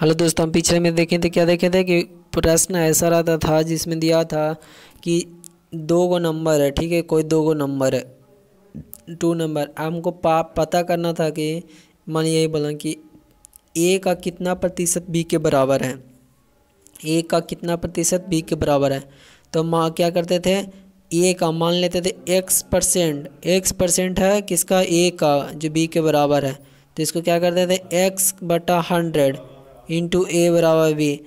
hello दोस्तों हम पिछले में देखें थे क्या देखे थे कि प्रश्न ऐसा रहता था जिसमें दिया था कि दो गो नंबर है ठीक है कोई दो गो नंबर है टू नंबर हमको पाप पता करना था कि मान यही बोला कि ए का कितना प्रतिशत बी के बराबर है ए का कितना प्रतिशत बी के बराबर है तो माँ क्या करते थे ए का मान लेते थे एक्स परसेंट एक्स परसेंट है किसका ए का जो बी के बराबर है तो इसको क्या करते थे एक्स बटा हंड्रेड इंटू ए बराबर बी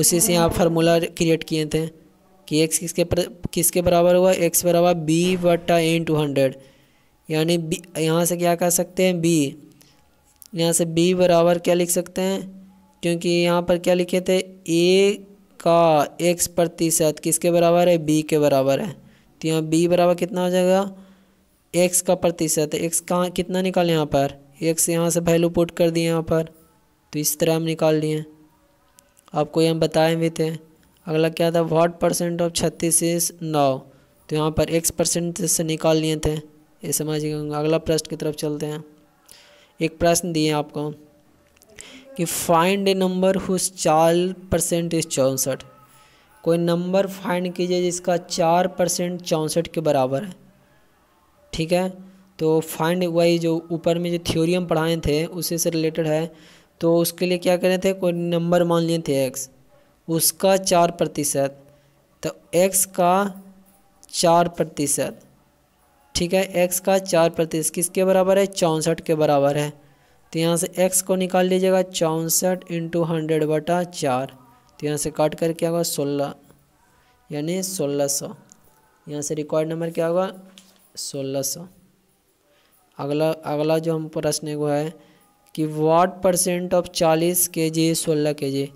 उसी से यहाँ फार्मूला क्रिएट किए थे कि एक्स किसके पर, किसके बराबर हुआ एक्स बराबर बी वटा एन टू हंड्रेड यानी बी यहाँ से क्या कर सकते हैं बी यहाँ से बी बराबर क्या लिख सकते हैं क्योंकि यहाँ पर क्या लिखे थे ए का एक्स प्रतिशत किसके बराबर है बी के बराबर है तो यहाँ बी बराबर कितना हो जाएगा एक्स का प्रतिशत एक्स कहाँ कितना निकाले यहाँ पर एक्स यहाँ से वैल्यू पुट कर दिए यहाँ पर तो इस तरह हम निकाल लिए आपको ये हम बताए भी थे अगला क्या था वाट परसेंट ऑफ छत्तीस इज नौ तो यहाँ पर एक्स परसेंट से निकाल लिए थे ये समझिए अगला प्रश्न की तरफ चलते हैं एक प्रश्न दिए आपको कि फाइंड ए नंबर हुज चार परसेंट इज चौंसठ कोई नंबर फाइंड कीजिए जिसका चार परसेंट चौंसठ के बराबर है ठीक है तो फाइंड वही जो ऊपर में जो हम पढ़ाए थे उसी से रिलेटेड है तो उसके लिए क्या करें थे कोई नंबर मान लिए थे एक्स उसका चार प्रतिशत तो एक्स का चार प्रतिशत ठीक है एक्स का चार प्रतिशत किसके बराबर है चौंसठ के बराबर है तो यहाँ से एक्स को निकाल लीजिएगा चौंसठ इंटू हंड्रेड बटा चार तो यहाँ से काट कर क्या होगा सोलह यानी सोलह सौ यहाँ से रिकॉर्ड नंबर क्या होगा सोलह सौ अगला अगला जो हम प्रश्न वो है कि वाट परसेंट ऑफ 40 के जी सोलह के जी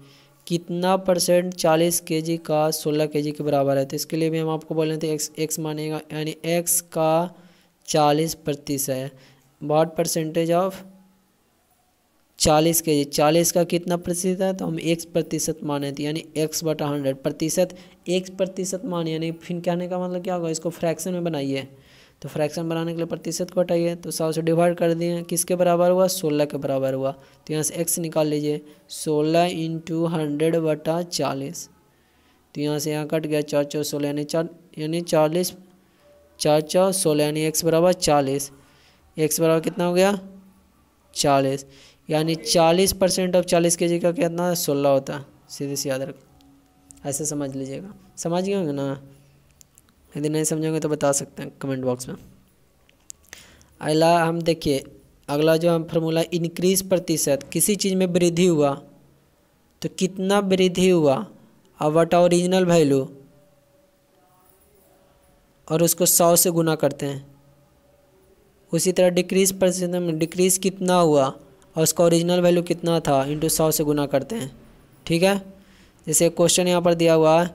कितना परसेंट 40 के जी का 16 के जी के बराबर है तो इसके लिए भी हम आपको बोल रहे थे एक्स एक्स मानेगा यानी एक्स का 40 प्रतिशत वाट परसेंटेज ऑफ 40 के जी चालीस का कितना प्रतिशत है तो हम एक प्रतिशत माने थे यानी एक्स बटा हंड्रेड प्रतिशत एक प्रतिशत माने यानी फिर कहने का मतलब क्या होगा इसको फ्रैक्शन में बनाइए तो फ्रैक्शन बनाने के लिए प्रतिशत को हटाइए तो सौ से डिवाइड कर दिए किसके बराबर हुआ सोलह के बराबर हुआ तो यहाँ से एक्स निकाल लीजिए सोलह इंटू हंड्रेड बटा चालीस तो यहाँ से यहाँ कट गया चार चौ सोलह यानी चार यानी चालीस चार चौ सोलह यानी एक्स बराबर चालीस एक्स बराबर कितना हो गया चालीस यानी चालीस परसेंट ऑफ चालीस के जी का कितना सोलह होता है सीधे से याद रख ऐसे समझ लीजिएगा समझ गए होंगे ना यदि नहीं समझेंगे तो बता सकते हैं कमेंट बॉक्स में अगला हम देखिए अगला जो हम फॉर्मूला इनक्रीज प्रतिशत किसी चीज़ में वृद्धि हुआ तो कितना वृद्धि हुआ और वट ओरिजिनल वैल्यू और उसको सौ से गुना करते हैं उसी तरह डिक्रीज प्रतिशत में डिक्रीज कितना हुआ और उसका ओरिजिनल वैल्यू कितना था इंटू सौ से गुना करते हैं ठीक है जैसे क्वेश्चन यहाँ पर दिया हुआ है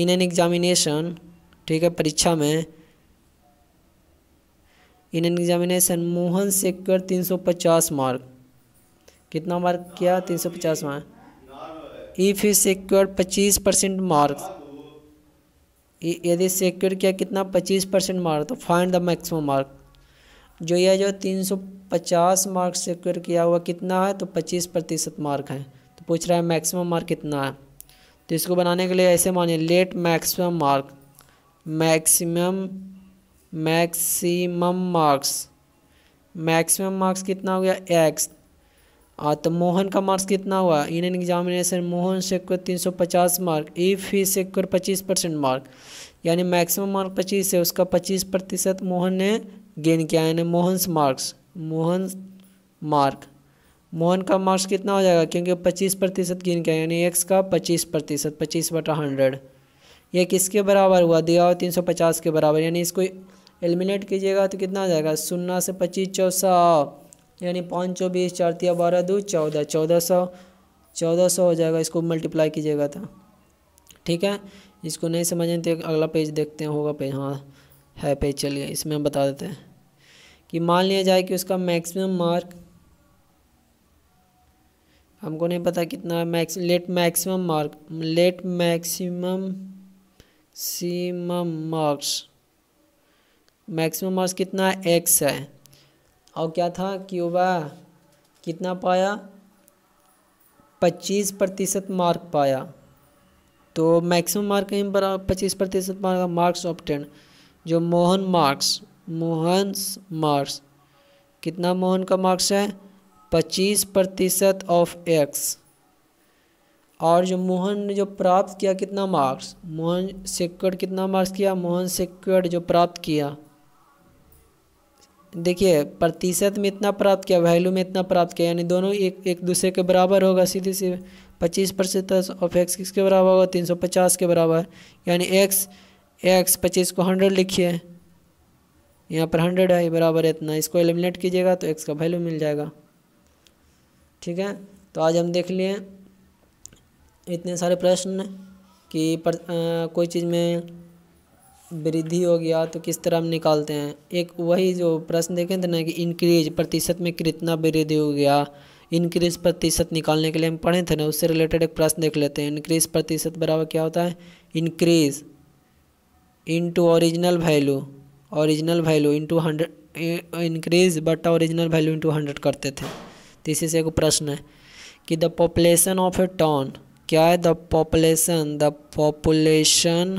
इन एन एग्जामिनेशन ठीक है परीक्षा में in examination Mohan Shekhar 350 mark कितना मार्क किया 350 mark if is secure 25 percent marks यदि सिक्योर किया कितना 25 परसेंट मार्क तो फाइंड द मैक्सिमम मार्क जो यह जो 350 मार्क सिक्योर किया हुआ कितना है तो 25 प्रतिशत मार्क है तो पूछ रहा है मैक्सिमम मार्क कितना है तो इसको बनाने के लिए ऐसे मानिए let maximum mark maximum maximum marks maximum marks कितना हो गया एक्स और हाँ, तो मोहन का मार्क्स कितना हुआ in an examination Mohan Shekhar तीन सौ पचास मार्क ई फी शेखर पच्चीस परसेंट मार्क यानी मैक्सिमम मार्क पच्चीस है उसका पच्चीस प्रतिशत मोहन ने गेन किया यानी मोहन मार्क्स मोहन मार्क मोहन का मार्क्स कितना हो जाएगा क्योंकि पच्चीस प्रतिशत गेन किया यानी एक्स का पच्चीस प्रतिशत पच्चीस बटा हंड्रेड यह किसके बराबर हुआ दिया हुआ तीन सौ पचास के बराबर यानी इसको एलिमिनेट कीजिएगा तो कितना आ जाएगा सुन्ना से पच्चीस चौसा यानी पाँच चौबीस बीस चार तिया बारह दो चौदह चौदह सौ चौदह सौ हो जाएगा इसको मल्टीप्लाई कीजिएगा तो ठीक है इसको नहीं समझें तो अगला पेज देखते हैं होगा पेज हाँ है पेज चलिए इसमें हम बता देते हैं कि मान लिया जाए कि उसका मैक्सिमम मार्क हमको नहीं पता कितना max let maximum mark let maximum maximum marks maximum marks कितना एक्स है और क्या था क्यूबा कितना पाया पच्चीस प्रतिशत मार्क पाया तो मैक्सिमम मार्क कहीं पर पच्चीस प्रतिशत मार्क मार्क्स ऑप्टेन जो मोहन मार्क्स मोहन मार्क्स कितना मोहन का मार्क्स है पच्चीस प्रतिशत ऑफ एक्स और जो मोहन ने जो प्राप्त किया कितना मार्क्स मोहन सिक्योर्ड कितना मार्क्स किया मोहन सिक्योर्ड जो प्राप्त किया देखिए प्रतिशत में इतना प्राप्त किया वैल्यू में इतना प्राप्त किया यानी दोनों एक एक दूसरे के बराबर होगा सीधे सीधे पच्चीस प्रतिशत ऑफ एक्स किसके बराबर होगा तीन सौ पचास के बराबर यानी एक्स एक्स पच्चीस को हंड्रेड लिखिए यहाँ पर हंड्रेड है बराबर इतना इसको एलिमिनेट कीजिएगा तो एक्स का वैल्यू मिल जाएगा ठीक है तो आज हम देख लिए इतने सारे प्रश्न कि पर, आ, कोई चीज़ में वृद्धि हो गया तो किस तरह हम निकालते हैं एक वही जो प्रश्न देखे थे ना कि इंक्रीज प्रतिशत में कितना वृद्धि हो गया इंक्रीज प्रतिशत निकालने के लिए हम पढ़े थे ना उससे रिलेटेड एक प्रश्न देख लेते हैं इंक्रीज प्रतिशत बराबर क्या होता है increase into original value original value into hundred increase but original value into hundred करते थे तो इसी से एक प्रश्न है कि the population of a town क्या है the population the population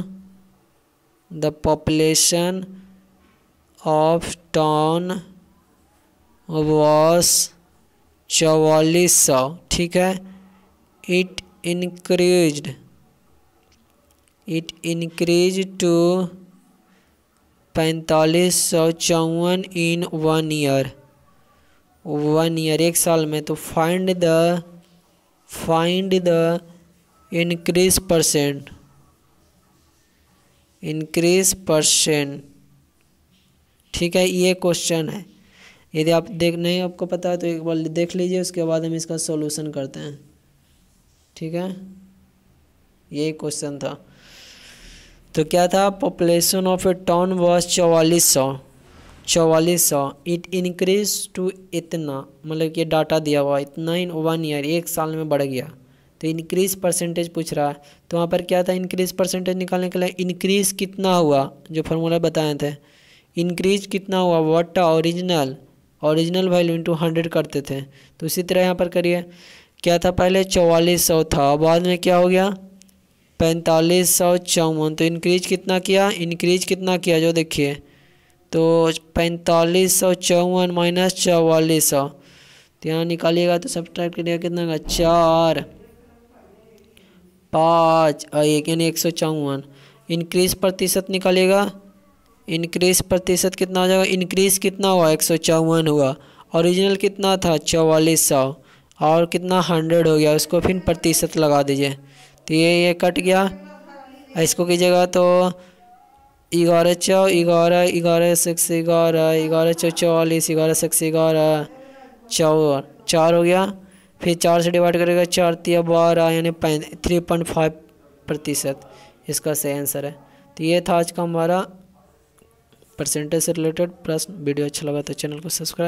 the population of town was चौवालीस सौ ठीक है it increase it increase to पैंतालीस सौ चौवन in one year one year एक साल में तो find the find the increase percent increase percent ठीक है ये क्वेश्चन है यदि आप देख नहीं आपको पता है तो एक बार देख लीजिए उसके बाद हम इसका सॉल्यूशन करते हैं ठीक है ये क्वेश्चन था तो क्या था population of a town was चौवालीस सौ चवालीस सौ इट इंक्रीज टू इतना मतलब कि डाटा दिया हुआ इतना इन वन ईयर एक साल में बढ़ गया तो इनक्रीज़ परसेंटेज पूछ रहा तो वहाँ पर क्या था इंक्रीज परसेंटेज निकालने के लिए इनक्रीज़ कितना हुआ जो फार्मूला बताए थे इंक्रीज कितना हुआ वट original original value into hundred करते थे तो इसी तरह यहाँ पर करिए क्या था पहले चौवालीस सौ था बाद में क्या हो गया पैंतालीस सौ चौवन तो इनक्रीज कितना किया इनक्रीज कितना किया जो देखिए तो पैंतालीस सौ चौवन माइनस चौवालीस सौ तो यहाँ निकालिएगा तो सब्सक्राइब करिएगा कितना चार पाँच और एक यानी एक सौ चौवन इनक्रीज प्रतिशत निकालेगा इनक्रीज प्रतिशत कितना हो जाएगा इनक्रीज कितना हुआ एक सौ चौवन हुआ ओरिजिनल कितना था चौवालीस सौ और कितना हंड्रेड हो गया उसको फिर प्रतिशत लगा दीजिए तो ये ये कट गया इसको कीजिएगा तो ग्यारह चौ ग्यारह ग्यारह सिक्स ग्यारह ग्यारह चौ चौवालीस ग्यारह सिक्स ग्यारह चौ चार हो गया फिर चार से डिवाइड करेगा चार तिया बारह यानी थ्री पॉइंट फाइव प्रतिशत इसका सही आंसर है तो ये था आज का हमारा परसेंटेज से रिलेटेड प्रश्न वीडियो अच्छा लगा तो चैनल को सब्सक्राइब